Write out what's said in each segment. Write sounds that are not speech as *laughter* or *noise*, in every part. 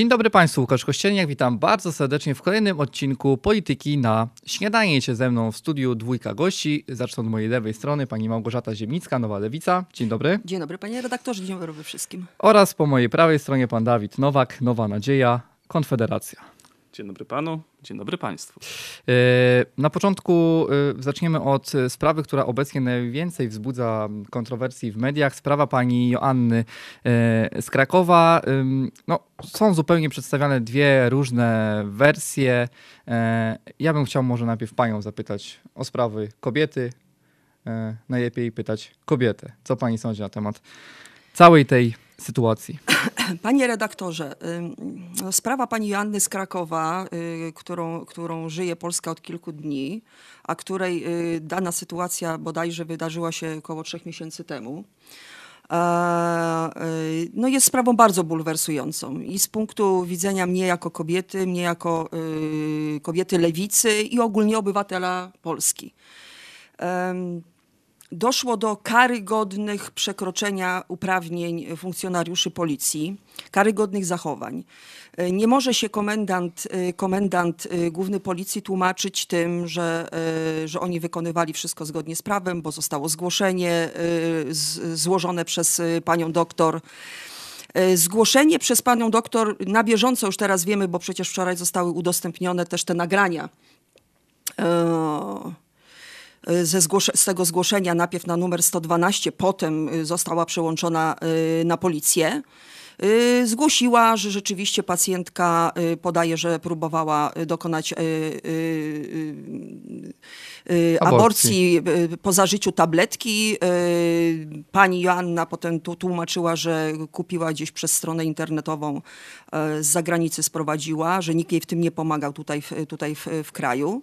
Dzień dobry Państwu, Łukasz Kościelniak, witam bardzo serdecznie w kolejnym odcinku Polityki na Śniadanie. Się ze mną w studiu dwójka gości. Zacznę od mojej lewej strony pani Małgorzata Ziemnicka, Nowa Lewica. Dzień dobry. Dzień dobry panie redaktorze, dzień dobry wszystkim. Oraz po mojej prawej stronie pan Dawid Nowak, Nowa Nadzieja, Konfederacja. Dzień dobry panu, dzień dobry państwu. E, na początku e, zaczniemy od e, sprawy, która obecnie najwięcej wzbudza kontrowersji w mediach. Sprawa pani Joanny z Krakowa. No, są zupełnie przedstawiane dwie różne wersje. Ja bym chciał może najpierw panią zapytać o sprawy kobiety. Najlepiej pytać kobietę. Co pani sądzi na temat całej tej sytuacji? *laughs* Panie redaktorze, sprawa pani Joanny z Krakowa, y, którą, którą żyje Polska od kilku dni, a której y, dana sytuacja bodajże wydarzyła się około trzech miesięcy temu, e, y, no jest sprawą bardzo bulwersującą i z punktu widzenia mnie jako kobiety, mnie jako kobiety lewicy i ogólnie obywatela Polski doszło do karygodnych przekroczenia uprawnień funkcjonariuszy policji, karygodnych zachowań. E, nie może się komendant, e, komendant e, główny policji tłumaczyć tym, że, że oni wykonywali wszystko zgodnie z prawem, bo zostało zgłoszenie złożone przez panią doktor. Zgłoszenie przez panią doktor na bieżąco już teraz wiemy, bo przecież wczoraj zostały udostępnione też te nagrania. E, ze z tego zgłoszenia najpierw na numer 112, potem e, została przełączona e, na policję. Zgłosiła, że rzeczywiście pacjentka podaje, że próbowała dokonać aborcji po zażyciu tabletki. Pani Joanna potem tłumaczyła, że kupiła gdzieś przez stronę internetową z zagranicy sprowadziła, że nikt jej w tym nie pomagał tutaj, tutaj w, w kraju.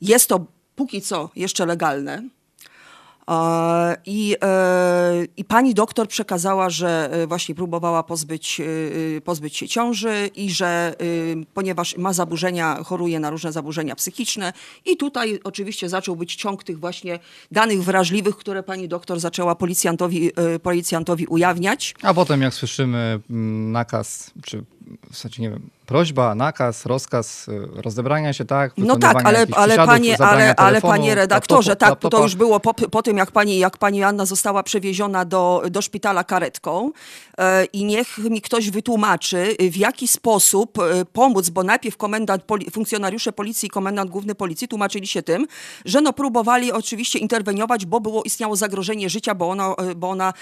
Jest to póki co jeszcze legalne. E, I, e, I, pani doktor przekazała, że e, właśnie próbowała pozbyć, pozbyć się ciąży i że ponieważ ma zaburzenia, choruje na różne zaburzenia psychiczne i tutaj oczywiście zaczął być ciąg tych właśnie danych wrażliwych, które pani doktor zaczęła policjantowi, policjantowi ujawniać. A potem jak słyszymy mm, nakaz czy w sensie, nie wiem, prośba, nakaz, rozkaz y, rozebrania się, tak? No tak, ale, ale, panie, ale, ale panie redaktorze, tak, to już było po, po, tym, jak pani, jak pani Anna została przewieziona do, do szpitala karetką e, i niech mi ktoś wytłumaczy, w jaki sposób e, pomóc, bo najpierw komendant, funkcjonariusze policji i komendant główny policji tłumaczyli się tym, że no próbowali oczywiście interweniować, bo było, istniało zagrożenie życia, bo ona, e, bo ona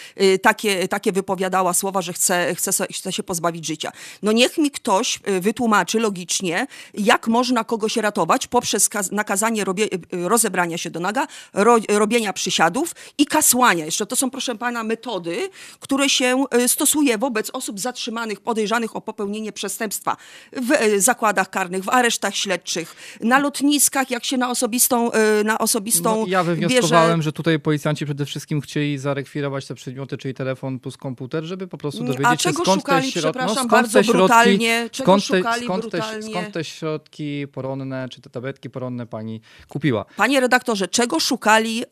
takie, takie wypowiadała słowa, że chce, chce, chce się pozbawić życia. No no niech mi ktoś y, wytłumaczy logicznie, jak można kogoś ratować poprzez nakazanie robie, y, y, rozebrania się do naga, ro, robienia przysiadów i kasłania. Jeszcze to są, proszę pana, metody, które się stosuje wobec osób zatrzymanych, podejrzanych o popełnienie przestępstwa w zakładach karnych, w aresztach śledczych, na lotniskach, jak się na osobistą na osobistą no, Ja wywnioskowałem, bierze... że tutaj policjanci przede wszystkim chcieli zarekwirować te przedmioty, czyli telefon plus komputer, żeby po prostu mm, dowiedzieć A czego się skąd szukali, te środki, no, skąd te brutalnie, środki, skąd te, szukali skąd brutalnie. Te, skąd te środki poronne, czy te tabletki poronne pani kupiła? Panie redaktorze, czego szukali? Yy,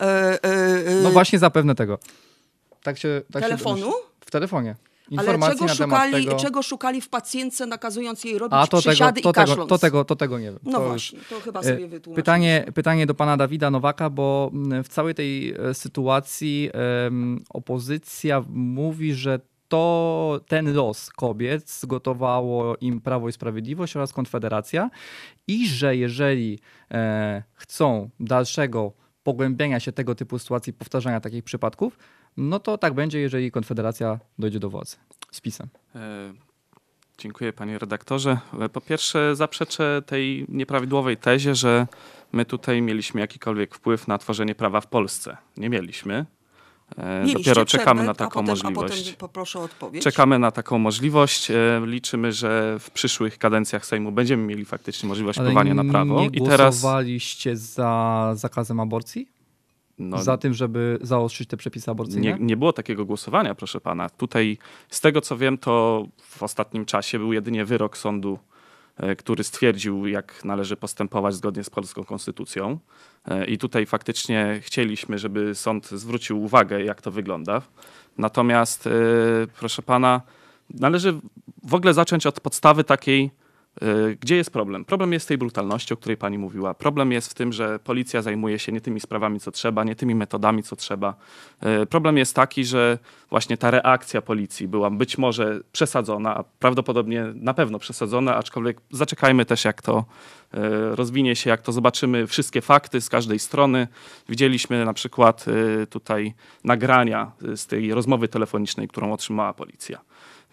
yy, no właśnie zapewne tego. Tak się, tak telefonu? Się, w telefonie. Ale czego szukali, tego... czego szukali w pacjence, nakazując jej robić A, to przysiady tego, to i kaszląc? Tego, to, tego, to tego nie wiem. No to właśnie, już... to chyba sobie wytłumaczę. Pytanie, pytanie do pana Dawida Nowaka, bo mm, w całej tej sytuacji um, opozycja mówi, że to ten los kobiet zgotowało im Prawo i Sprawiedliwość oraz Konfederacja i że jeżeli e, chcą dalszego pogłębiania się tego typu sytuacji, powtarzania takich przypadków, no to tak będzie, jeżeli Konfederacja dojdzie do władzy z PiSem. E, dziękuję panie redaktorze. E, po pierwsze zaprzeczę tej nieprawidłowej tezie, że my tutaj mieliśmy jakikolwiek wpływ na tworzenie prawa w Polsce. Nie mieliśmy. E, Mieliście Dopiero czekamy na taką potem, możliwość. Czekamy na taką możliwość. E, liczymy, że w przyszłych kadencjach Sejmu będziemy mieli faktycznie możliwość Ale wpływania na prawo. Nie I teraz głosowaliście za zakazem aborcji? No, za tym, żeby zaostrzyć te przepisy aborcyjne? Nie, nie, było takiego głosowania, proszę pana. Tutaj, z tego co wiem, to w ostatnim czasie był jedynie wyrok sądu E, który stwierdził, jak należy postępować zgodnie z polską konstytucją. E, I tutaj faktycznie chcieliśmy, żeby sąd zwrócił uwagę, jak to wygląda. Natomiast, e, proszę pana, należy w ogóle zacząć od podstawy takiej Y, gdzie jest problem? Problem jest w tej brutalności, o której pani mówiła. Problem jest w tym, że policja zajmuje się nie tymi sprawami, co trzeba, nie tymi metodami, co trzeba. Y, problem jest taki, że właśnie ta reakcja policji była być może przesadzona, a prawdopodobnie na pewno przesadzona, aczkolwiek zaczekajmy też, jak to y, rozwinie się, jak to zobaczymy wszystkie fakty z każdej strony. Widzieliśmy na przykład tutaj nagrania z tej rozmowy telefonicznej, którą otrzymała policja.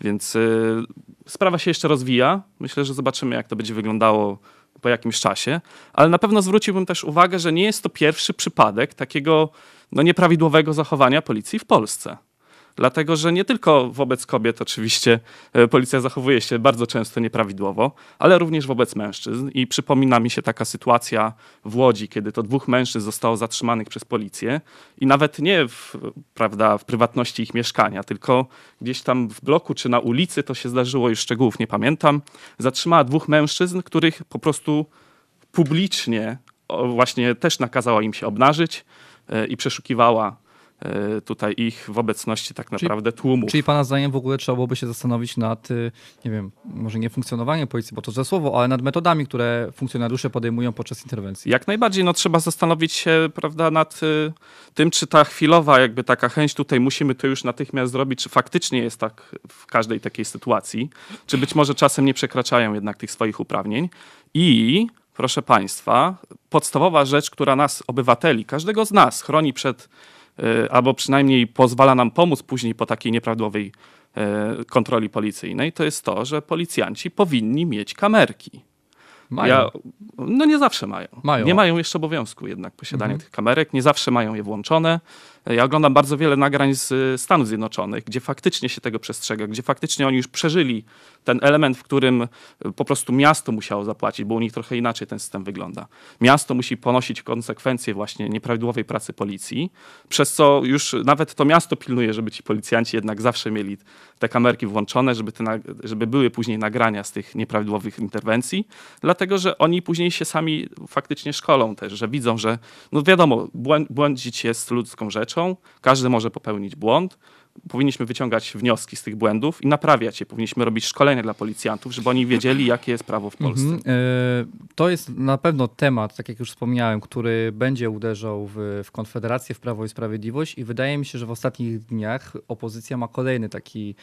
Więc y, sprawa się jeszcze rozwija. Myślę, że zobaczymy, jak to będzie wyglądało po jakimś czasie. Ale na pewno zwróciłbym też uwagę, że nie jest to pierwszy przypadek takiego no, nieprawidłowego zachowania policji w Polsce. Dlatego, że nie tylko wobec kobiet oczywiście e, policja zachowuje się bardzo często nieprawidłowo, ale również wobec mężczyzn. I przypomina mi się taka sytuacja w Łodzi, kiedy to dwóch mężczyzn zostało zatrzymanych przez policję i nawet nie w, prawda, w prywatności ich mieszkania, tylko gdzieś tam w bloku czy na ulicy, to się zdarzyło, już szczegółów nie pamiętam, zatrzymała dwóch mężczyzn, których po prostu publicznie właśnie też nakazała im się obnażyć e, i przeszukiwała E, tutaj ich w obecności tak naprawdę czyli, tłumu. Czyli pana zdaniem w ogóle trzeba byłoby się zastanowić nad, y, nie wiem, może nie funkcjonowaniem policji, bo to za słowo, ale nad metodami, które funkcjonariusze podejmują podczas interwencji. Jak najbardziej, no trzeba zastanowić się, prawda, nad y, tym, czy ta chwilowa jakby taka chęć tutaj musimy to już natychmiast zrobić, czy faktycznie jest tak w każdej takiej sytuacji, czy być może czasem nie przekraczają jednak tych swoich uprawnień i proszę Państwa, podstawowa rzecz, która nas, obywateli, każdego z nas chroni przed Y, albo przynajmniej pozwala nam pomóc później po takiej nieprawidłowej y, kontroli policyjnej, to jest to, że policjanci powinni mieć kamerki. Mają. Ja, no nie zawsze mają. mają. Nie mają jeszcze obowiązku jednak posiadania mhm. tych kamerek, nie zawsze mają je włączone. Ja oglądam bardzo wiele nagrań z y, Stanów Zjednoczonych, gdzie faktycznie się tego przestrzega, gdzie faktycznie oni już przeżyli ten element, w którym y, po prostu miasto musiało zapłacić, bo u nich trochę inaczej ten system wygląda. Miasto musi ponosić konsekwencje właśnie nieprawidłowej pracy policji, przez co już nawet to miasto pilnuje, żeby ci policjanci jednak zawsze mieli te kamerki włączone, żeby, te, żeby były później nagrania z tych nieprawidłowych interwencji, dlatego że oni później się sami faktycznie szkolą też, że widzą, że no wiadomo, błądzić jest ludzką rzeczą, muszą, każdy może popełnić błąd. Powinniśmy wyciągać wnioski z tych błędów i naprawiać je. Powinniśmy robić szkolenia dla policjantów, żeby oni wiedzieli, jakie jest prawo w mhm, Polsce. E, to jest na pewno temat, tak jak już wspomniałem, który będzie uderzał w, w Konfederację, w Prawo i Sprawiedliwość i wydaje mi się, że w ostatnich dniach opozycja ma kolejny taki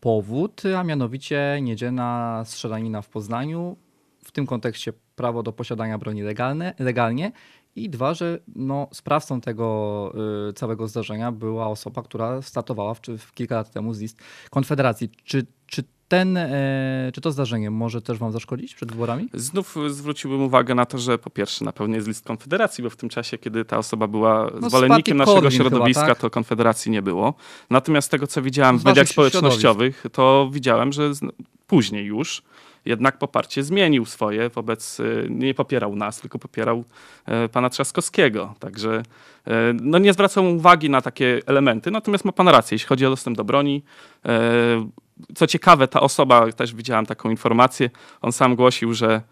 powód, a mianowicie niedzielna strzelanina w Poznaniu. W tym kontekście prawo do posiadania broni legalne, legalnie i dwa, że no, sprawcą tego y, całego zdarzenia była osoba, która startowała w, w kilka lat temu z list Konfederacji. Czy, czy ten, e, czy to zdarzenie może też wam zaszkodzić przed wyborami? Znów y, zwróciłbym uwagę na to, że po pierwsze na pewno jest list Konfederacji, bo w tym czasie, kiedy ta osoba była no, zwolennikiem naszego Korwin środowiska, chyba, tak? to Konfederacji nie było. Natomiast z tego, co widziałem z w znaczy mediach społecznościowych, środowisk. to widziałem, że z, później już jednak poparcie zmienił swoje wobec, y, nie popierał nas, tylko popierał e, pana Trzaskowskiego. Także e, no nie zwracam uwagi na takie elementy, natomiast ma pan rację, jeśli chodzi o dostęp do broni. E, co ciekawe, ta osoba, też widziałem taką informację, on sam głosił, że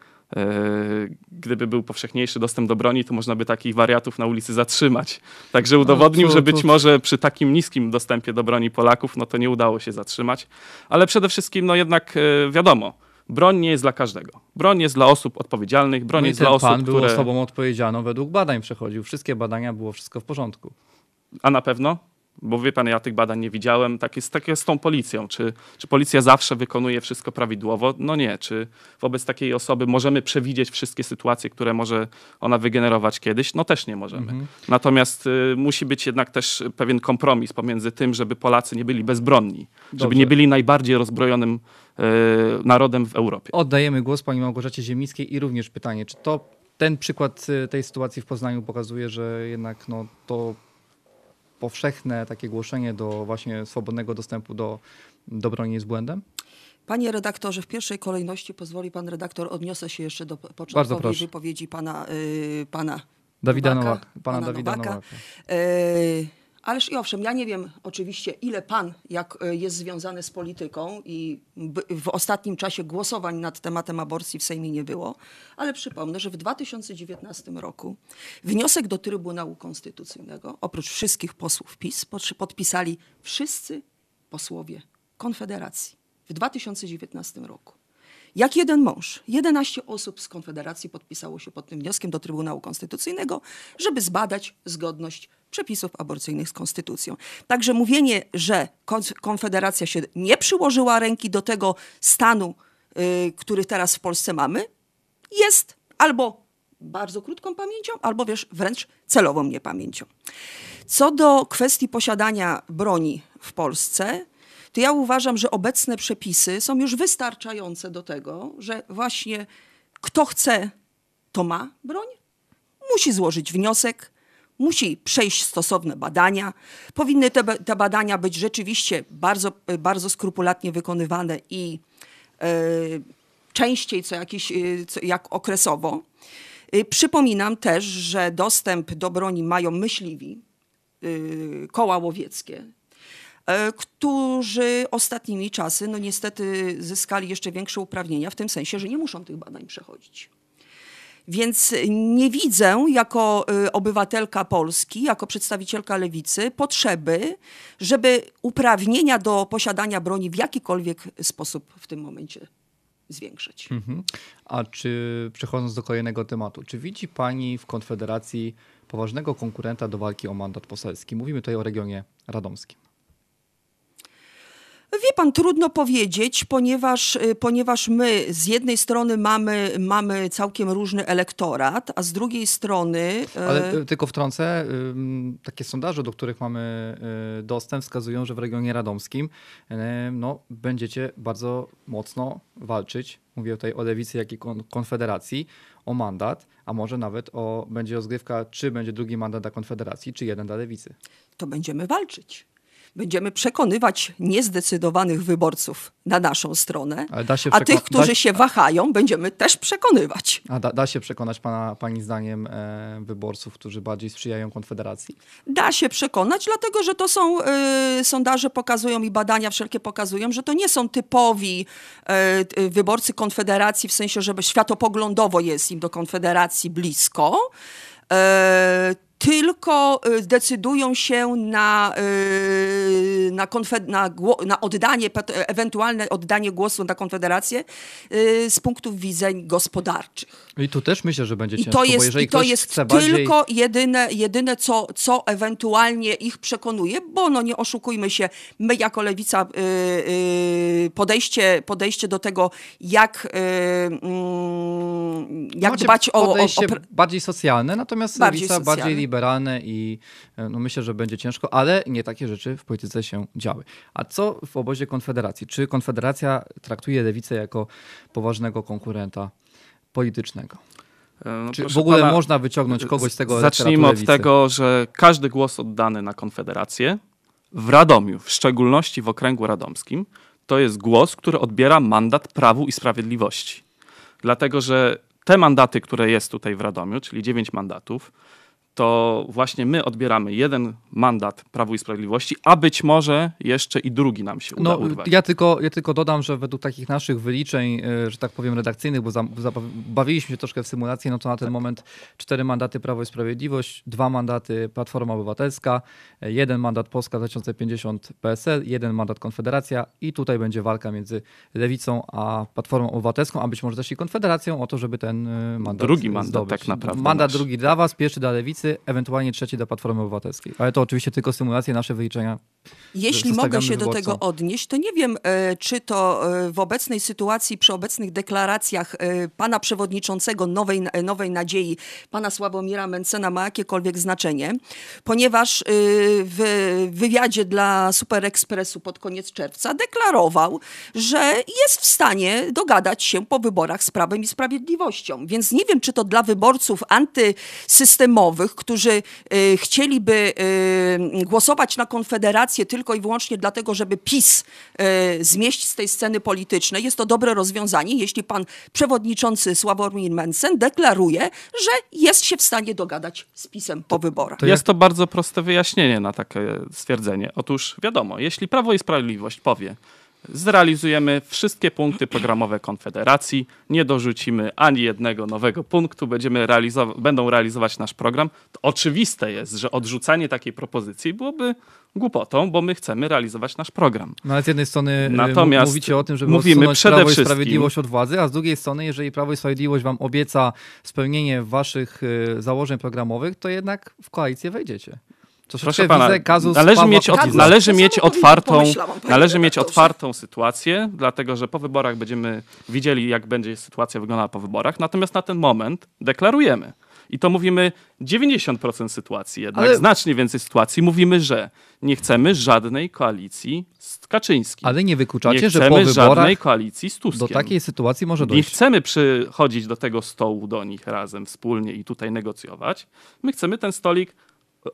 gdyby był powszechniejszy dostęp do broni, to można by takich wariatów na ulicy zatrzymać. Także udowodnił, no, że być może przy takim niskim dostępie do broni Polaków, no to nie udało się zatrzymać. Ale przede wszystkim, no jednak wiadomo, Broń nie jest dla każdego. Broń jest dla osób odpowiedzialnych, broń no jest dla osób, pan był które... osobą odpowiedzialną według badań przechodził. Wszystkie badania, było wszystko w porządku. A na pewno? Bo wie pan, ja tych badań nie widziałem. Tak jest, tak jest z tą policją. Czy, czy policja zawsze wykonuje wszystko prawidłowo? No nie. Czy wobec takiej osoby możemy przewidzieć wszystkie sytuacje, które może ona wygenerować kiedyś? No też nie możemy. Mhm. Natomiast y, musi być jednak też pewien kompromis pomiędzy tym, żeby Polacy nie byli bezbronni, Dobrze. żeby nie byli najbardziej rozbrojonym E, narodem w Europie. Oddajemy głos pani Małgorzacie Ziemickiej i również pytanie, czy to ten przykład e, tej sytuacji w Poznaniu pokazuje, że jednak no, to powszechne takie głoszenie do właśnie swobodnego dostępu do, do broni jest błędem? Panie redaktorze, w pierwszej kolejności pozwoli pan redaktor, odniosę się jeszcze do początku wypowiedzi pana, yy, pana Dawida Nowaka. Pana, pana Dawida Nowaka. Nowaka. Yy, Ależ i owszem, ja nie wiem oczywiście, ile pan jak e, jest związany z polityką i w ostatnim czasie głosowań nad tematem aborcji w Sejmie nie było, ale przypomnę, że w 2019 roku wniosek do Trybunału Konstytucyjnego, oprócz wszystkich posłów PiS, podpisali wszyscy posłowie Konfederacji w 2019 roku. Jak jeden mąż, 11 osób z Konfederacji podpisało się pod tym wnioskiem do Trybunału Konstytucyjnego, żeby zbadać zgodność przepisów aborcyjnych z konstytucją. Także mówienie, że Konfederacja się nie przyłożyła ręki do tego stanu, y, który teraz w Polsce mamy, jest albo bardzo krótką pamięcią, albo wiesz, wręcz celową niepamięcią. Co do kwestii posiadania broni w Polsce, to ja uważam, że obecne przepisy są już wystarczające do tego, że właśnie kto chce, to ma broń, musi złożyć wniosek, musi przejść stosowne badania. Powinny te, te badania być rzeczywiście bardzo, bardzo skrupulatnie wykonywane i e, częściej co jakiś, e, co, jak okresowo. E, przypominam też, że dostęp do broni mają myśliwi, e, koła łowieckie, którzy ostatnimi czasy, no niestety, zyskali jeszcze większe uprawnienia, w tym sensie, że nie muszą tych badań przechodzić. Więc y, nie widzę jako y, obywatelka Polski, jako przedstawicielka lewicy potrzeby, żeby uprawnienia do posiadania broni w jakikolwiek sposób w tym momencie zwiększyć. Mhm. A czy przechodząc do kolejnego tematu, czy widzi Pani w Konfederacji poważnego konkurenta do walki o mandat poselski? Mówimy tutaj o regionie radomskim. Wie pan, trudno powiedzieć, ponieważ, y, ponieważ my z jednej strony mamy, mamy całkiem różny elektorat, a z drugiej strony. E, Ale y, tylko wtrącę, y, takie sondaże, do których mamy dostęp, wskazują, że w regionie radomskim e, no, będziecie bardzo mocno walczyć. Mówię tutaj o lewicy, jak i konfederacji, o mandat, a może nawet o będzie rozgrywka, czy będzie drugi mandat dla konfederacji, czy jeden dla lewicy. To będziemy walczyć będziemy przekonywać niezdecydowanych wyborców na naszą stronę, a tych, którzy da... się wahają, będziemy też przekonywać. A da, da się przekonać pana, pani zdaniem e, wyborców, którzy bardziej sprzyjają Konfederacji? Da się przekonać, dlatego że to są e, sondaże pokazują i badania wszelkie pokazują, że to nie są typowi e, wyborcy Konfederacji w sensie, że światopoglądowo jest im do Konfederacji blisko e, tylko y, decydują się na, y, na, konfed- na, na oddanie, ewentualne oddanie głosu na Konfederację y, z punktów widzeń gospodarczych. I tu też myślę, że będzie ciężko, I to jest, bo jeżeli i to jest tylko bardziej... jedyne, jedyne co, co ewentualnie ich przekonuje, bo no nie oszukujmy się, my jako lewica podejście, podejście do tego, jak, mm, jak dbać o, o, o... Bardziej socjalne, natomiast bardziej lewica socjalne. bardziej liberalna liberalne i e, no myślę, że będzie ciężko, ale nie takie rzeczy w polityce się działy. A co w obozie Konfederacji? Czy Konfederacja traktuje lewicę jako poważnego konkurenta politycznego? E, no, Czy w ogóle pana, można wyciągnąć kogoś z tego Zacznijmy od tego, że każdy głos oddany na Konfederację w Radomiu, w szczególności w okręgu radomskim, to jest głos, który odbiera mandat Prawu i Sprawiedliwości. Dlatego, że te mandaty, które jest tutaj w Radomiu, czyli dziewięć mandatów, to właśnie my odbieramy jeden mandat Prawu i Sprawiedliwości, a być może jeszcze i drugi nam się no, uda no, urwać. Ja tylko, ja tylko dodam, że według takich naszych wyliczeń, e, że tak powiem redakcyjnych, bo bawiliśmy się troszkę w symulację, no to na ten tak. moment cztery mandaty Prawo i Sprawiedliwość, dwa mandaty Platforma Obywatelska, e, jeden mandat Polska 2050 PSL, jeden mandat Konfederacja i tutaj będzie walka między Lewicą a Platformą Obywatelską, a być może też i Konfederacją o to, żeby ten e, mandat Drugi mandat zdobyć. tak naprawdę. Mandat drugi dla was, pierwszy dla Lewicy, PiSy, ewentualnie trzeci do Platformy Obywatelskiej. Ale to oczywiście tylko symulacje, nasze wyliczenia. Jeśli mogę się wyborcom. do tego odnieść, to nie wiem, e, czy to e, w obecnej sytuacji, przy obecnych deklaracjach e, pana przewodniczącego Nowej, Nowej Nadziei, pana Sławomira Mencena ma jakiekolwiek znaczenie, ponieważ w wywiadzie dla Super Expressu pod koniec czerwca deklarował, że jest w stanie dogadać się po wyborach z Prawem i Sprawiedliwością. Więc nie wiem, czy to dla wyborców antysystemowych, którzy y, chcieliby y, głosować na Konfederację tylko i wyłącznie dlatego, żeby PiS y, zmieścić z tej sceny politycznej, jest to dobre rozwiązanie, jeśli pan przewodniczący Sławomir Mensen deklaruje, że jest się w stanie dogadać z PiSem po wyborach. To jest to bardzo proste wyjaśnienie na takie stwierdzenie. Otóż wiadomo, jeśli Prawo i Sprawiedliwość powie, zrealizujemy wszystkie punkty programowe Konfederacji, nie dorzucimy ani jednego nowego punktu, będziemy realizow- będą realizować nasz program. To oczywiste jest, że odrzucanie takiej propozycji byłoby głupotą, bo my chcemy realizować nasz program. No ale z jednej strony y, Natomiast mówicie o tym, żeby mówimy przede Prawo i Sprawiedliwość od władzy, a z drugiej strony, jeżeli Prawo i Sprawiedliwość wam obieca spełnienie waszych y, założeń programowych, to jednak w koalicję wejdziecie. Proszę pana, należy mieć, od, należy mieć otwartą, należy mieć otwartą sytuację, dlatego że po wyborach będziemy widzieli, jak będzie sytuacja wyglądała po wyborach. Natomiast na ten moment deklarujemy. I to mówimy 90% sytuacji, jednak ale... znacznie więcej sytuacji mówimy, że nie chcemy żadnej koalicji z Kaczyńskim. Ale nie wykluczacie, nie że po wyborach żadnej koalicji z Tuskiem. Do takiej sytuacji może dojść. Nie chcemy przychodzić do tego stołu do nich razem wspólnie i tutaj negocjować. My chcemy ten stolik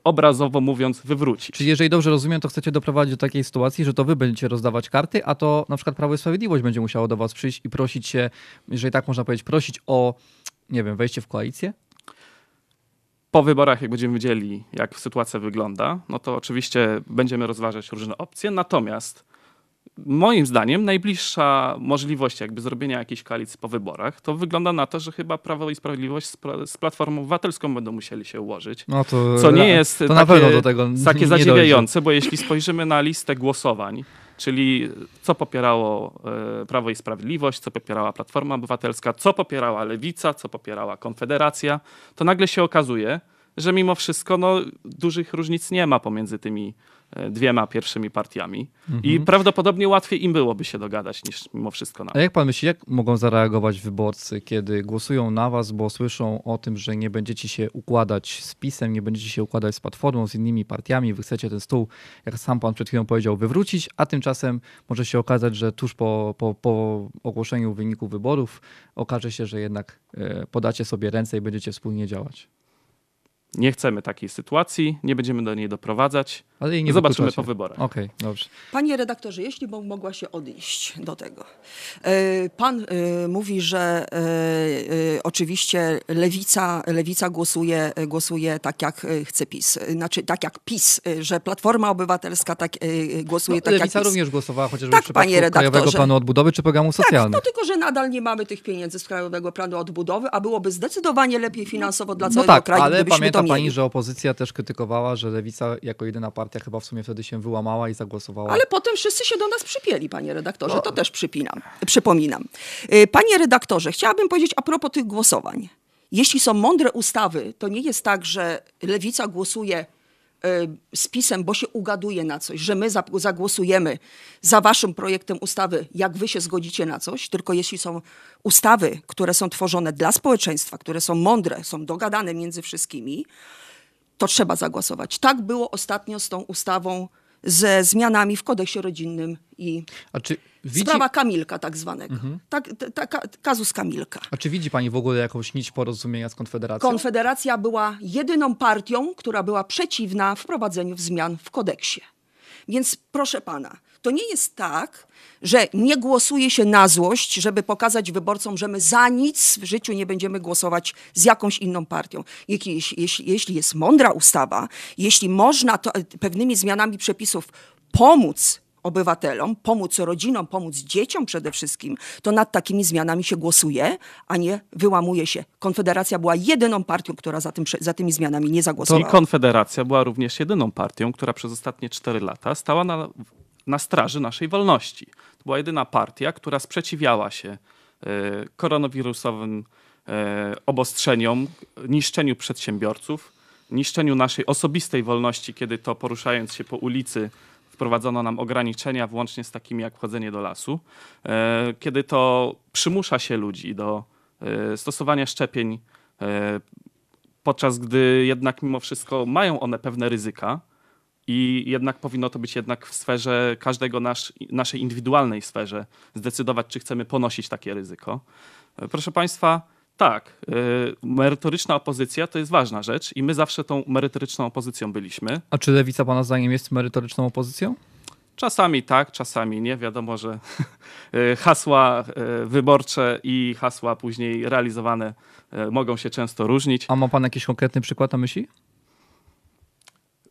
obrazowo mówiąc, wywrócić. Czyli jeżeli dobrze rozumiem, to chcecie doprowadzić do takiej sytuacji, że to wy będziecie rozdawać karty, a to na przykład Prawo i Sprawiedliwość będzie musiało do was przyjść i prosić się, jeżeli tak można powiedzieć, prosić o, nie wiem, wejście w koalicję? Po wyborach, jak będziemy wiedzieli, jak sytuacja wygląda, no to oczywiście będziemy rozważać różne opcje, natomiast moim zdaniem najbliższa możliwość jakby zrobienia jakiejś koalicji po wyborach, to wygląda na to, że chyba Prawo i Sprawiedliwość z, Platformą Obywatelską będą musieli się ułożyć. No to, co nie jest to takie, na pewno do tego takie zadziwiające, dojdzie. bo jeśli spojrzymy na listę głosowań, czyli co popierało e, Prawo i Sprawiedliwość, co popierała Platforma Obywatelska, co popierała Lewica, co popierała Konfederacja, to nagle się okazuje, że mimo wszystko no, dużych różnic nie ma pomiędzy tymi E, dwiema pierwszymi partiami. Mhm. I prawdopodobnie łatwiej im byłoby się dogadać niż mimo wszystko nam. A jak pan myśli, jak mogą zareagować wyborcy, kiedy głosują na was, bo słyszą o tym, że nie będziecie się układać z PiSem, nie będziecie się układać z Platformą, z innymi partiami, wy chcecie ten stół, jak sam pan przed chwilą powiedział, wywrócić, a tymczasem może się okazać, że tuż po, po, po ogłoszeniu wyników wyborów okaże się, że jednak e, podacie sobie ręce i będziecie wspólnie działać. Nie chcemy takiej sytuacji, nie będziemy do niej doprowadzać. Ale jej nie Zobaczymy wykluczacie. po wyborach. Okej, okay, dobrze. Panie redaktorze, jeśli bym mogła się odnieść do tego. E, pan e, mówi, że e, oczywiście lewica, lewica głosuje, głosuje tak, jak chce PiS. Znaczy, tak jak PiS, że Platforma Obywatelska tak, głosuje no, tak, jak Lewica również głosowała chociażby tak, w przypadku panie redaktorze. Krajowego Planu Odbudowy czy Programu Socjalnego. Tak, no tylko, że nadal nie mamy tych pieniędzy z Krajowego Planu Odbudowy, a byłoby zdecydowanie lepiej finansowo dla no całego no tak, kraju, ale pamięta pani, że opozycja też krytykowała, że lewica jako jedyna partia partia chyba w sumie wtedy się wyłamała i zagłosowała. Ale potem wszyscy się do nas przypieli, panie redaktorze, no. to też przypinam, przypominam. Y, panie redaktorze, chciałabym powiedzieć a propos tych głosowań. Jeśli są mądre ustawy, to nie jest tak, że lewica głosuje y, z pisem, bo się ugaduje na coś, że my zagłosujemy za waszym projektem ustawy, jak wy się zgodzicie na coś, tylko jeśli są ustawy, które są tworzone dla społeczeństwa, które są mądre, są dogadane między wszystkimi, to trzeba zagłosować. Tak było ostatnio z tą ustawą, ze zmianami w kodeksie rodzinnym i widzi... sprawa Kamilka tak zwanego. Mhm. Tak, ta, ta, kazus Kamilka. A czy widzi pani w ogóle jakąś nić porozumienia z Konfederacją? Konfederacja była jedyną partią, która była przeciwna wprowadzeniu zmian w kodeksie. Więc proszę pana, to nie jest tak, że nie głosuje się na złość, żeby pokazać wyborcom, że my za nic w życiu nie będziemy głosować z jakąś inną partią. Jeśli, jeśli, jeśli jest mądra ustawa, jeśli można to, e, pewnymi zmianami przepisów pomóc obywatelom, pomóc rodzinom, pomóc dzieciom przede wszystkim, to nad takimi zmianami się głosuje, a nie wyłamuje się. Konfederacja była jedyną partią, która za, tym, za tymi zmianami nie zagłosowała. I Konfederacja była również jedyną partią, która przez ostatnie cztery lata stała na, na straży naszej wolności. To była jedyna partia, która sprzeciwiała się y, koronawirusowym y, obostrzeniom, niszczeniu przedsiębiorców, niszczeniu naszej osobistej wolności, kiedy to poruszając się po ulicy wprowadzono nam ograniczenia, włącznie z takimi jak wchodzenie do lasu, e, kiedy to przymusza się ludzi do e, stosowania szczepień, e, podczas gdy jednak mimo wszystko mają one pewne ryzyka. I jednak powinno to być jednak w sferze każdego nasz, naszej indywidualnej sferze zdecydować, czy chcemy ponosić takie ryzyko. Proszę Państwa, tak, y, merytoryczna opozycja to jest ważna rzecz i my zawsze tą merytoryczną opozycją byliśmy. A czy lewica pana zdaniem jest merytoryczną opozycją? Czasami tak, czasami nie. Wiadomo, że y, hasła y, wyborcze i hasła później realizowane mogą się często różnić. A ma pan jakiś konkretny przykład na myśli?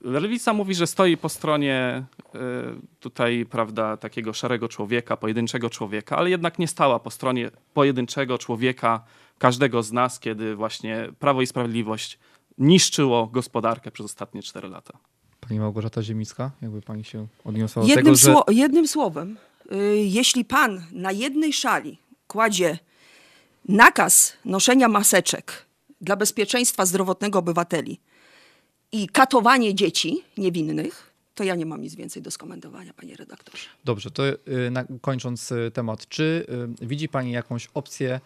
Lewica mówi, że stoi po stronie tutaj, prawda, takiego szarego człowieka, pojedynczego człowieka, ale jednak nie stała po stronie pojedynczego człowieka każdego z nas, kiedy właśnie Prawo i Sprawiedliwość niszczyło gospodarkę przez ostatnie 4 lata. Pani Małgorzata Ziemicka, jakby pani się odniosła jednym do tego, że... jednym słowem, yy, jeśli pan na jednej szali kładzie nakaz noszenia maseczek dla bezpieczeństwa zdrowotnego obywateli i katowanie dzieci niewinnych, to ja nie mam nic więcej do skomentowania, panie redaktorze. Dobrze, to yy, na, kończąc y, temat, czy y, widzi pani jakąś opcję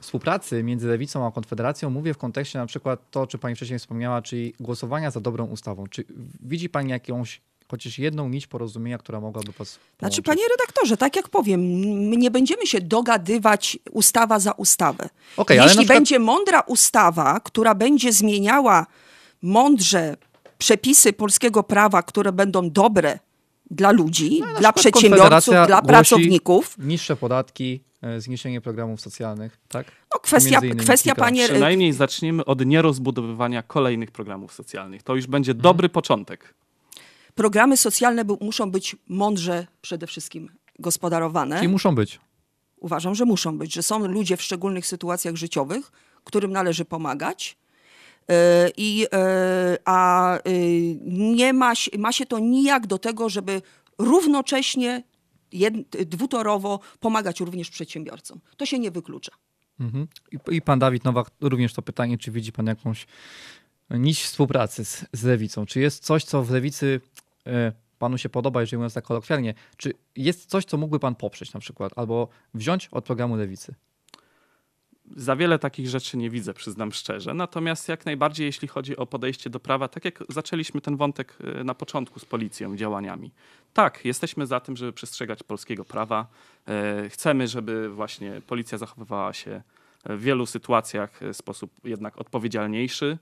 współpracy między lewicą a konfederacją mówię w kontekście na przykład to, czy pani wcześniej wspomniała, czyli głosowania za dobrą ustawą. Czy widzi pani jakąś chociaż jedną nić porozumienia, która mogłaby was Znaczy, panie redaktorze, tak jak powiem, my nie będziemy się dogadywać ustawa za ustawę. Okay, Jeśli przykład... będzie mądra ustawa, która będzie zmieniała mądrze przepisy polskiego prawa, które będą dobre dla ludzi, no, dla przedsiębiorców, dla pracowników. Niższe podatki, E, zniesienie programów socjalnych, tak? No, kwestia, kwestia panie... Przynajmniej zacznijmy od nierozbudowywania kolejnych programów socjalnych. To już będzie mhm. dobry początek. Programy socjalne muszą być mądrze przede wszystkim gospodarowane. I muszą być. Uważam, że muszą być, że są ludzie w szczególnych sytuacjach życiowych, którym należy pomagać. E, I, e, a y, nie ma, ma się to nijak do tego, żeby równocześnie jed, dwutorowo pomagać również przedsiębiorcom. To się nie wyklucza. Mhm. I, I pan Dawid Nowak również to pytanie, czy widzi pan jakąś e, nić współpracy z, z lewicą? Czy jest coś, co w lewicy y, panu się podoba, jeżeli mówiąc tak kolokwialnie? Czy jest coś, co mógłby pan poprzeć na przykład, albo wziąć od programu lewicy? za wiele takich rzeczy nie widzę, przyznam szczerze. Natomiast jak najbardziej, jeśli chodzi o podejście do prawa, tak jak zaczęliśmy ten wątek y, na początku z policją działaniami. Tak, jesteśmy za tym, żeby przestrzegać polskiego prawa. E, chcemy, żeby właśnie policja zachowywała się e, w wielu sytuacjach e, w sposób jednak odpowiedzialniejszy.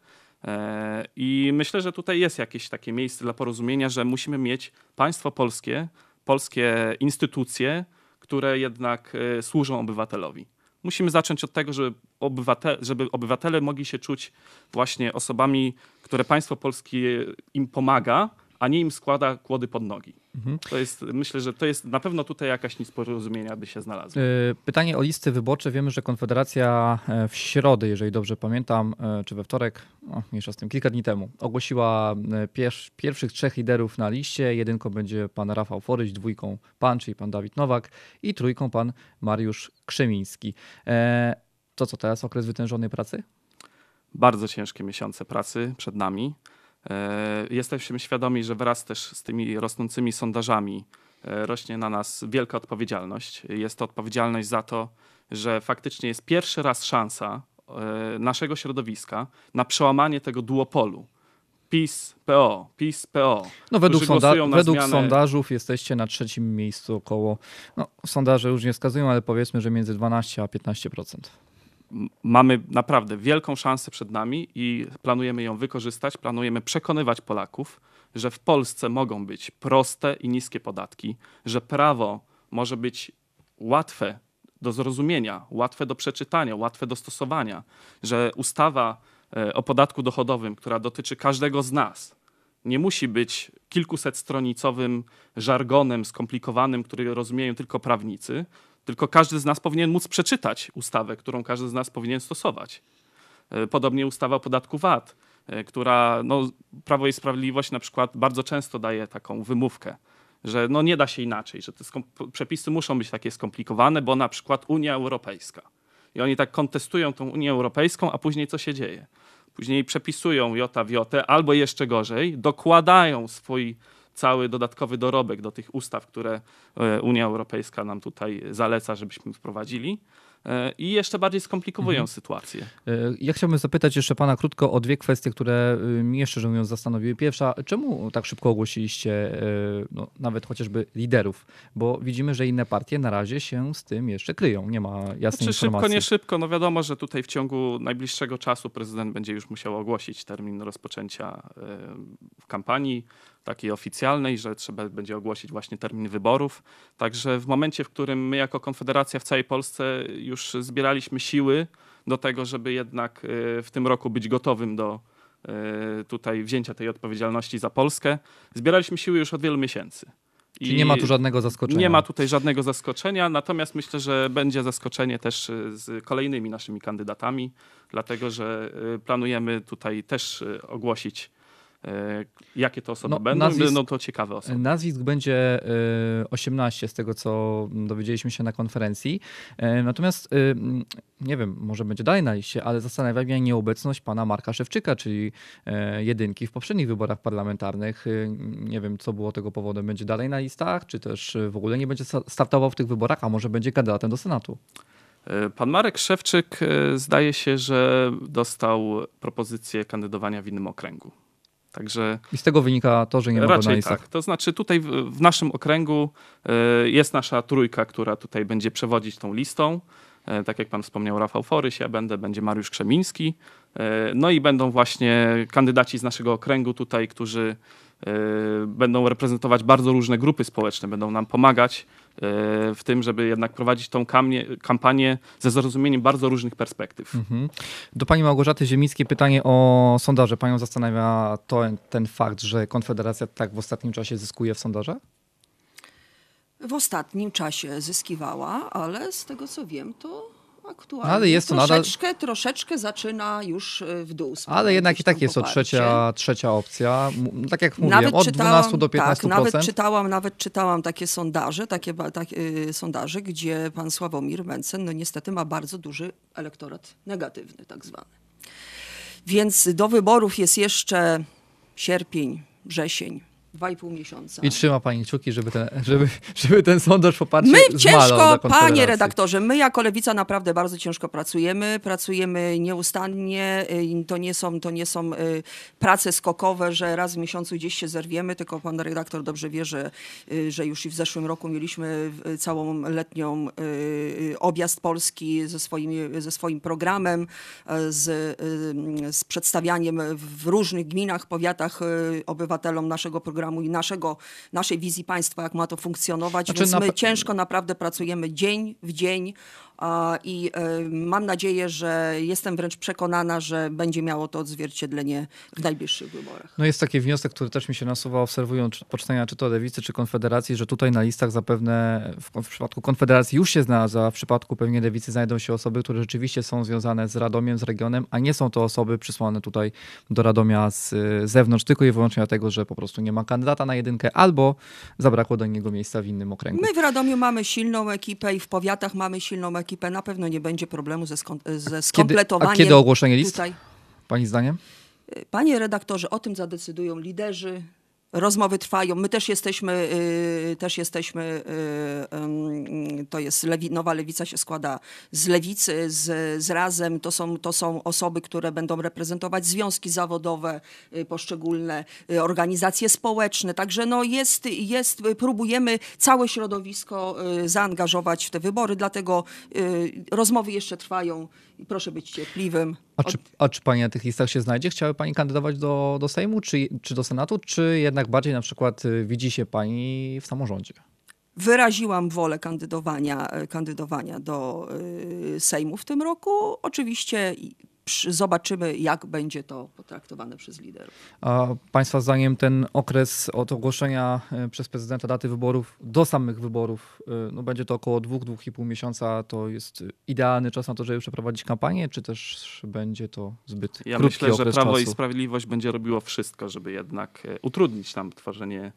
I myślę, że tutaj jest jakieś takie miejsce dla porozumienia, że musimy mieć państwo polskie, polskie instytucje, które jednak służą obywatelowi musimy zacząć od tego, żeby, obywatele, żeby obywatele mogli się czuć właśnie osobami, które państwo polskie im pomaga, a nie im składa kłody pod nogi. Mhm. To jest, myślę, że to jest na pewno tutaj jakaś nisporozumienia by się znalazło. E, pytanie o listy wyborcze. Wiemy, że Konfederacja e, w środę, jeżeli dobrze pamiętam, e, czy we wtorek, o, mniejsza z tym, kilka dni temu, ogłosiła pierwszych trzech liderów na liście. Jedynką będzie pan Rafał Foryś, dwójką pan, czyli pan Dawid Nowak i trójką pan Mariusz Krzemiński. To co teraz, okres wytężonej pracy? Bardzo ciężkie miesiące pracy przed nami. E, jesteśmy świadomi, że wraz też z tymi rosnącymi sondażami e, rośnie na nas wielka odpowiedzialność. Jest to odpowiedzialność za to, że faktycznie jest pierwszy raz szansa e, naszego środowiska na przełamanie tego duopolu. PiS, PO, PiS, PO. No według, sonda- według sondażów jesteście na trzecim miejscu około, no sondaże już nie wskazują, ale powiedzmy, że między 12 a 15% mamy naprawdę wielką szansę przed nami i planujemy ją wykorzystać. Planujemy przekonywać Polaków, że w Polsce mogą być proste i niskie podatki, że prawo może być łatwe do zrozumienia, łatwe do przeczytania, łatwe do stosowania, że ustawa e, o podatku dochodowym, która dotyczy każdego z nas, nie musi być kilkuset stronicowym żargonem skomplikowanym, który rozumieją tylko prawnicy, tylko każdy z nas powinien móc przeczytać ustawę, którą każdy z nas powinien stosować. E, podobnie ustawa o podatku VAT, e, która no, Prawo i Sprawiedliwość na przykład bardzo często daje taką wymówkę, że no, nie da się inaczej, że te przepisy muszą być takie skomplikowane, bo na przykład Unia Europejska. I oni tak kontestują tą Unię Europejską, a później co się dzieje? Później przepisują jota w jotę, albo jeszcze gorzej, dokładają swój cały dodatkowy dorobek do tych ustaw, które e, Unia Europejska nam tutaj zaleca, żebyśmy wprowadzili e, i jeszcze bardziej skomplikowują mhm. sytuację. E, ja chciałbym zapytać jeszcze pana krótko o dwie kwestie, które y, mnie szczerze mówiąc zastanowiły. Pierwsza, czemu tak szybko ogłosiliście no, nawet chociażby liderów? Bo widzimy, że inne partie na razie się z tym jeszcze kryją. Nie ma jasnej znaczy, informacji. Szybko, nie szybko. No wiadomo, że tutaj w ciągu najbliższego czasu prezydent będzie już musiał ogłosić termin rozpoczęcia kampanii takiej oficjalnej, że trzeba będzie ogłosić właśnie termin wyborów. Także w momencie, w którym my jako Konfederacja w całej Polsce już zbieraliśmy siły do tego, żeby jednak e, w tym roku być gotowym do e, tutaj wzięcia tej odpowiedzialności za Polskę, zbieraliśmy siły już od wielu miesięcy. I Czyli nie ma tu żadnego zaskoczenia. Nie ma tutaj żadnego zaskoczenia, natomiast myślę, że będzie zaskoczenie też e, z kolejnymi naszymi kandydatami, dlatego że planujemy tutaj też ogłosić E, jakie to osoby no, będą? Nazwisk, no, no to ciekawe osoby. Nazwisk będzie 18 e, z tego, co dowiedzieliśmy się na konferencji. E, natomiast nie wiem, może będzie dalej na liście, ale zastanawia mnie nieobecność pana Marka Szewczyka, czyli jedynki w poprzednich wyborach parlamentarnych. Nie wiem, co było tego powodem. Będzie dalej na listach, czy też w ogóle nie będzie startował w tych wyborach, a może będzie kandydatem do Senatu? Pan Marek Szewczyk zdaje się, że dostał propozycję kandydowania w innym okręgu. Także I z tego wynika to, że nie ma raczej go na tak. To znaczy tutaj w, naszym okręgu e, jest nasza trójka, która tutaj będzie przewodzić tą listą. E, tak jak pan wspomniał, Rafał Forys, ja będę, będzie Mariusz Krzemiński. E, no i będą właśnie kandydaci z naszego okręgu tutaj, którzy Y, będą reprezentować bardzo różne grupy społeczne, będą nam pomagać y, w tym, żeby jednak prowadzić tą kamie, kampanię ze zrozumieniem bardzo różnych perspektyw. Mhm. Do pani Małgorzaty Ziemickiej pytanie o sondaże. Panią zastanawia to, ten fakt, że Konfederacja tak w ostatnim czasie zyskuje w sondażach? W ostatnim czasie zyskiwała, ale z tego co wiem, to aktualnie. Ale jest to troszeczkę, nadal... troszeczkę zaczyna już e, w dół. Ale jednak i tak jest poparcie. to trzecia, trzecia opcja. No tak jak mówiłem, nawet od 12 do 15%. Tak, nawet czytałam, nawet czytałam takie sondaże, takie tak, yy, sondaże, gdzie pan Sławomir Mencen no niestety ma bardzo duży elektorat negatywny tak zwany. Więc do wyborów jest jeszcze sierpień, wrzesień, 2,5 miesiąca. I trzyma pani kciuki, żeby ten, żeby, żeby ten sondaż poparcie My ciężko, panie redaktorze, my jako Lewica naprawdę bardzo ciężko pracujemy. Pracujemy nieustannie. Y, to nie są, to nie są y, prace skokowe, że raz w miesiącu gdzieś się zerwiemy, tylko pan redaktor dobrze wie, że, y, że już i w zeszłym roku mieliśmy całą letnią objazd Polski ze swoim, ze swoim programem, z, z przedstawianiem w różnych gminach, powiatach obywatelom naszego programu programu i naszego, naszej wizji państwa, jak ma to funkcjonować. Znaczy, Więc my na... ciężko naprawdę pracujemy dzień w dzień i e, mam nadzieję, że jestem wręcz przekonana, że będzie miało to odzwierciedlenie w najbliższych wyborach. No jest taki wniosek, który też mi się nasuwa, obserwując poczynania czy to Lewicy, czy Konfederacji, że tutaj na listach zapewne w, w przypadku Konfederacji już się znalazła, w przypadku pewnie Lewicy znajdą się osoby, które rzeczywiście są związane z Radomiem, z regionem, a nie są to osoby przysłane tutaj do Radomia z zewnątrz, tylko i wyłącznie dlatego, że po prostu nie ma kandydata na jedynkę albo zabrakło do niego miejsca w innym okręgu. My w Radomiu mamy silną ekipę i w powiatach mamy silną ekipę ekipę, na pewno nie będzie problemu ze, e, ze skompletowaniem. Kiedy, a kiedy ogłoszenie list? Tutaj. Pani zdaniem? E, panie redaktorze, o tym zadecydują liderzy Rozmowy trwają. My też jesteśmy, y, też jesteśmy y, y, to jest lewi, Nowa Lewica się składa z Lewicy, z, z Razem. To są, to są osoby, które będą reprezentować związki zawodowe, poszczególne organizacje społeczne. Także no jest, jest, próbujemy całe środowisko zaangażować w te wybory, dlatego rozmowy jeszcze trwają i proszę być cierpliwym. A czy, a czy pani na tych listach się znajdzie? Chciałaby pani kandydować do, do Sejmu, czy, czy do Senatu, czy jednak bardziej na przykład y, widzi się pani w samorządzie? Wyraziłam wolę kandydowania, y, kandydowania do y, Sejmu w tym roku. Oczywiście zobaczymy, jak będzie to potraktowane przez liderów. A Państwa zdaniem ten okres od ogłoszenia e, przez prezydenta daty wyborów do samych wyborów, e, no będzie to około dwóch-dwóch i pół miesiąca, to jest idealny czas na to, żeby przeprowadzić kampanię, czy też będzie to zbyt ja krótki myślę, okres Ja myślę, że Prawo czasu? i Sprawiedliwość będzie robiło wszystko, żeby jednak e, utrudnić nam tworzenie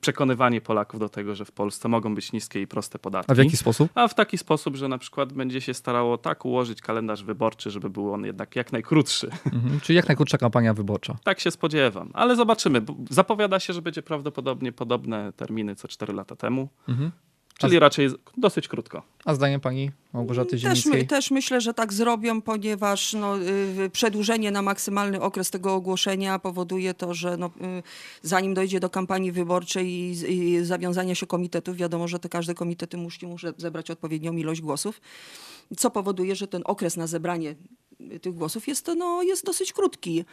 przekonywanie Polaków do tego, że w Polsce mogą być niskie i proste podatki. A w jaki sposób? A w taki sposób, że na przykład będzie się starało tak ułożyć kalendarz wyborczy, żeby był on jednak jak najkrótszy. Mhm, czyli jak najkrótsza kampania wyborcza. Tak się spodziewam, ale zobaczymy. Zapowiada się, że będzie prawdopodobnie podobne terminy co 4 lata temu. Mhm. Czyli raczej dosyć krótko. A zdaniem pani Małgorzaty Zielińskiej? Też, my, też myślę, że tak zrobią, ponieważ no, y, przedłużenie na maksymalny okres tego ogłoszenia powoduje to, że no, y, zanim dojdzie do kampanii wyborczej i, i zawiązania się komitetów, wiadomo, że te każde komitety musi, muszą zebrać odpowiednią ilość głosów, co powoduje, że ten okres na zebranie tych głosów jest, no, jest dosyć krótki.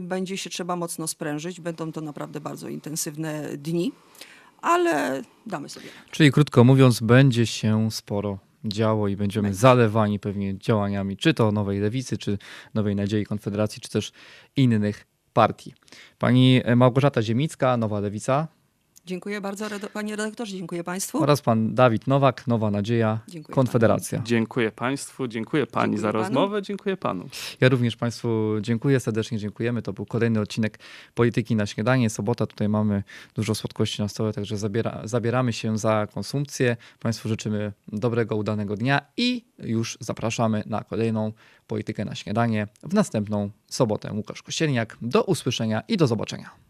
Będzie się trzeba mocno sprężyć, będą to naprawdę bardzo intensywne dni ale damy sobie. Czyli krótko mówiąc, będzie się sporo działo i będziemy będzie. zalewani pewnie działaniami, czy to Nowej Lewicy, czy Nowej Nadziei Konfederacji, czy też innych partii. Pani Małgorzata Ziemicka, Nowa Lewica, Dziękuję bardzo panie redaktorze, dziękuję państwu. Oraz pan Dawid Nowak, Nowa Nadzieja, dziękuję Konfederacja. Panu. Dziękuję państwu, dziękuję pani dziękuję za panu. rozmowę, dziękuję panu. Ja również państwu dziękuję, serdecznie dziękujemy. To był kolejny odcinek Polityki na śniadanie. Sobota, tutaj mamy dużo słodkości na stole, także zabiera, zabieramy się za konsumpcję. Państwu życzymy dobrego, udanego dnia i już zapraszamy na kolejną Politykę na śniadanie w następną sobotę. Łukasz Kościelniak, do usłyszenia i do zobaczenia.